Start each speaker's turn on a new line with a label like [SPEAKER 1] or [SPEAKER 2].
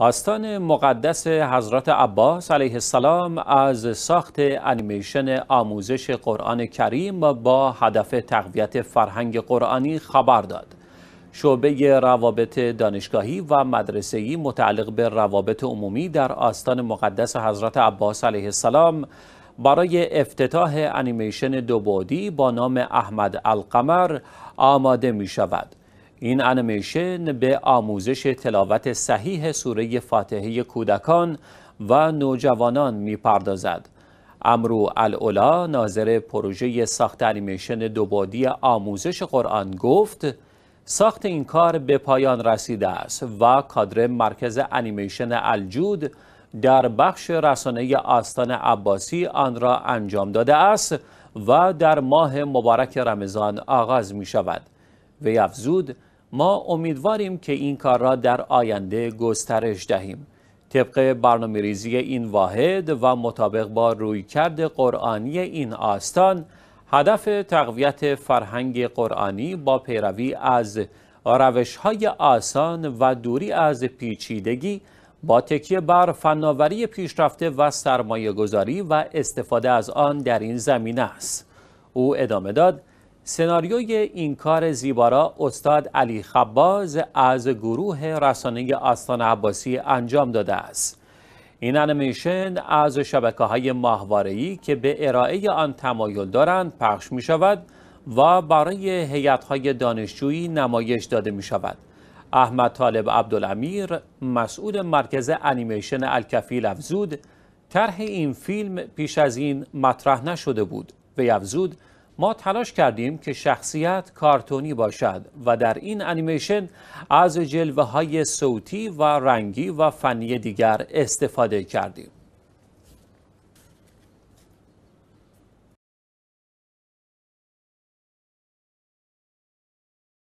[SPEAKER 1] آستان مقدس حضرت عباس علیه السلام از ساخت انیمیشن آموزش قرآن کریم با هدف تقویت فرهنگ قرآنی خبر داد. شعبه روابط دانشگاهی و مدرسه‌ای متعلق به روابط عمومی در آستان مقدس حضرت عباس علیه السلام برای افتتاح انیمیشن دوبعدی با نام احمد القمر آماده می شود. این انیمیشن به آموزش تلاوت صحیح سوره فاتحه کودکان و نوجوانان میپردازد. امرو الاولا ناظر پروژه ساخت انیمیشن دوبادی آموزش قرآن گفت ساخت این کار به پایان رسیده است و کادر مرکز انیمیشن الجود در بخش رسانه آستان عباسی آن را انجام داده است و در ماه مبارک رمضان آغاز می شود. وی افزود ما امیدواریم که این کار را در آینده گسترش دهیم طبق برنامه ریزی این واحد و مطابق با رویکرد قرآنی این آستان هدف تقویت فرهنگ قرآنی با پیروی از روش های آسان و دوری از پیچیدگی با تکیه بر فناوری پیشرفته و سرمایه گذاری و استفاده از آن در این زمینه است. او ادامه داد سناریوی این کار زیبارا استاد علی خباز از گروه رسانه آستان عباسی انجام داده است. این انیمیشن از شبکه های ماهواره‌ای که به ارائه آن تمایل دارند پخش می شود و برای حیط های دانشجویی نمایش داده می شود. احمد طالب عبدالامیر مسئول مرکز انیمیشن الکفیل افزود طرح این فیلم پیش از این مطرح نشده بود و افزود ما تلاش کردیم که شخصیت کارتونی باشد و در این انیمیشن از جلوه های صوتی و رنگی و فنی دیگر استفاده کردیم.